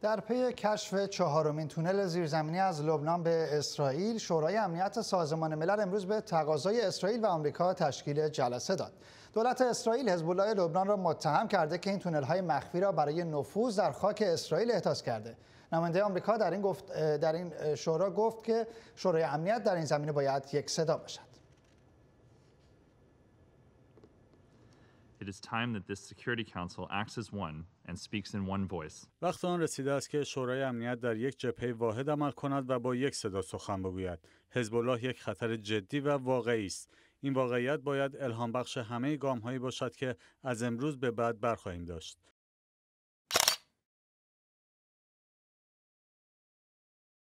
در پی کشف چهارمین تونل زیرزمینی از لبنان به اسرائیل شورای امنیت سازمان ملل امروز به تقاضای اسرائیل و آمریکا تشکیل جلسه داد دولت اسرائیل حزب الله لبنان را متهم کرده که این تونل های مخفی را برای نفوذ در خاک اسرائیل احداث کرده نماینده آمریکا در این گفت در این شورا گفت که شورای امنیت در این زمینه باید یک صدا باشد Security Council وقت آن رسیده است که شورای امنیت در یک جبهه واحد عمل کند و با یک صدا سخن بگوید. حزب الله یک خطر جدی و واقعی است. این واقعیت باید الهام بخش همه گام هایی باشد که از امروز به بعد برخواهیم داشت.